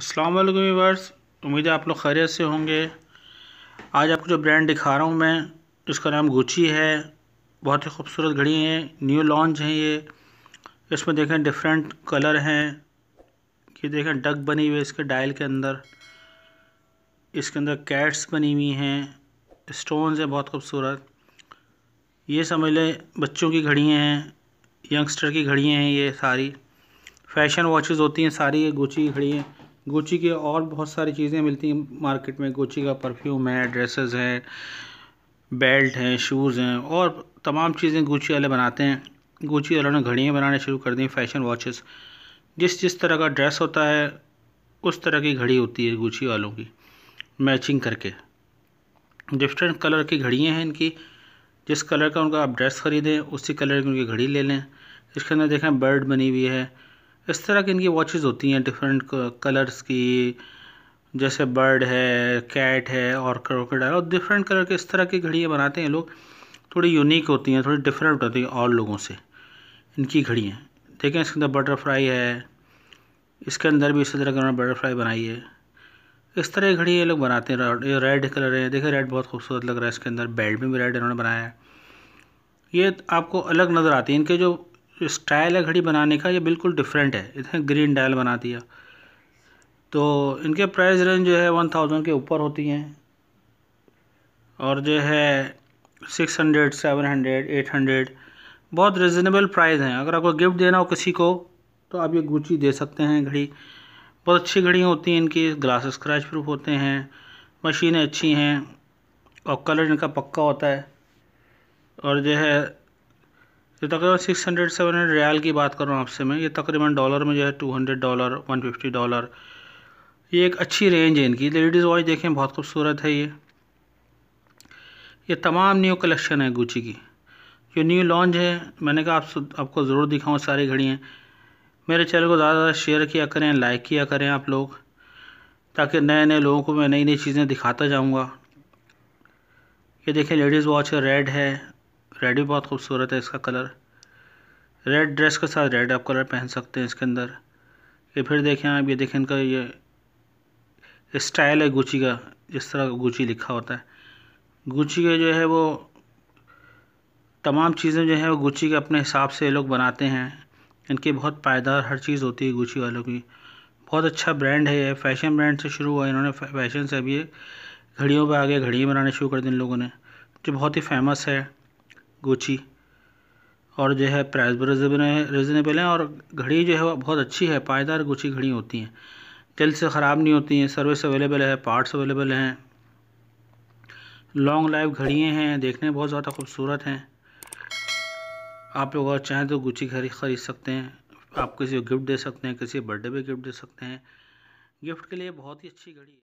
अस्सलाम वालेकुम व्यूवर्स उम्मीद है आप लोग खैरियत से होंगे आज आपको जो ब्रांड दिखा रहा हूँ मैं इसका नाम गुची है बहुत ही खूबसूरत घड़ी है न्यू लॉन्च है ये इसमें देखें डिफरेंट कलर हैं ये देखें डक बनी हुई है इसके डायल के अंदर इसके अंदर कैट्स बनी हुई हैं स्टोन्स हैं बहुत खूबसूरत ये समझ लें बच्चों की घड़ियाँ हैं यंगस्टर की घड़ियाँ हैं ये सारी फैशन वॉचेस होती हैं सारी ये गुची की घड़ियाँ गुची के और बहुत सारी चीज़ें मिलती हैं मार्केट में गुची का परफ्यूम है ड्रेसेस हैं बेल्ट हैं शूज़ हैं और तमाम चीज़ें गुची वाले बनाते हैं गुची वालों ने घड़ियाँ बनाना शुरू कर दी फैशन वॉचेस जिस जिस तरह का ड्रेस होता है उस तरह की घड़ी होती है गुची वालों की मैचिंग करके डिफरेंट कलर की घड़ियाँ हैं इनकी जिस कलर का उनका आप ड्रेस ख़रीदें उसी कलर की उनकी घड़ी ले लें इसके अंदर देखें बर्ड बनी हुई है इस तरह की इनकी वॉचेस होती हैं डिफरेंट कलर्स की जैसे बर्ड है कैट है और क्रोकोडाइल और डिफरेंट कलर के इस तरह की घड़ियाँ बनाते हैं लोग थोड़ी यूनिक होती हैं थोड़ी डिफरेंट होती हैं और लोगों से इनकी घड़ियाँ देखें इसके अंदर बटरफ्लाई है इसके अंदर भी इसी तरह उन्होंने बटरफ्लाई बनाई है इस तरह की घड़ी ये लोग बनाते हैं ये रेड कलर है देखिए रेड बहुत खूबसूरत लग रहा है इसके अंदर बेल्ट में भी रेड इन्होंने बनाया है ये आपको अलग नज़र आती है इनके जो जो स्टाइल है घड़ी बनाने का ये बिल्कुल डिफरेंट है इसने ग्रीन डायल बना दिया तो इनके प्राइस रेंज जो है वन थाउजेंड के ऊपर होती हैं और जो है six hundred seven hundred eight hundred बहुत रिजनेबल प्राइस हैं अगर आपको गिफ्ट देना हो किसी को तो आप ये गुची दे सकते हैं घड़ी बहुत अच्छी घड़ियाँ होती हैं इनकी ग्लास स्क्रैच प्रूफ होते हैं मशीनें अच्छी हैं और कलर इनका पक्का होता है और जो है ये तो तकरीबन सिक्स हंड्रेड सेवन हंड्रेड रियाल की बात कर रहा हूँ आपसे मैं ये तकरीबन डॉलर में जो है two hundred dollar one fifty dollar ये एक अच्छी रेंज है इनकी लेडीज़ वॉच देखें बहुत खूबसूरत है ये ये तमाम न्यू कलेक्शन है गुची की जो न्यू लॉन्च है मैंने कहा आप आपको ज़रूर दिखाऊँ सारी घड़ियाँ मेरे चैनल को ज़्यादा ज़्यादा शेयर किया करें लाइक किया करें आप लोग ताकि नए नए लोगों को मैं नई नई चीज़ें दिखाता जाऊँगा ये देखें लेडीज़ वॉच रेड है रेड भी बहुत खूबसूरत है इसका कलर रेड ड्रेस के साथ रेड आप कलर पहन सकते हैं इसके अंदर ये फिर देखें आप ये देखें इनका ये स्टाइल है गुची का जिस तरह गुची लिखा होता है गुची के जो है वो तमाम चीज़ें जो है वो गुची के अपने हिसाब से लोग बनाते हैं इनकी बहुत पायदार हर चीज़ होती है गुची वालों की बहुत अच्छा ब्रांड है ये फैशन ब्रांड से शुरू हुआ इन्होंने फैशन से अभी घड़ियों पर आगे घड़ियाँ बनाने शुरू कर दी इन लोगों ने जो बहुत ही फेमस है गोची और जो है प्राइस भी रिजनेबल है और घड़ी जो है बहुत अच्छी है पायदार गुची घड़ी होती हैं तेल से ख़राब नहीं होती हैं सर्विस अवेलेबल है पार्ट्स अवेलेबल हैं लॉन्ग लाइफ घड़ियाँ हैं देखने में बहुत ज़्यादा खूबसूरत हैं आप लोग अगर चाहें तो गुची घड़ी ख़रीद सकते हैं आप किसी को गिफ्ट दे सकते हैं किसी बर्थडे पे गिफ्ट दे सकते हैं गिफ्ट के लिए बहुत ही अच्छी घड़ी है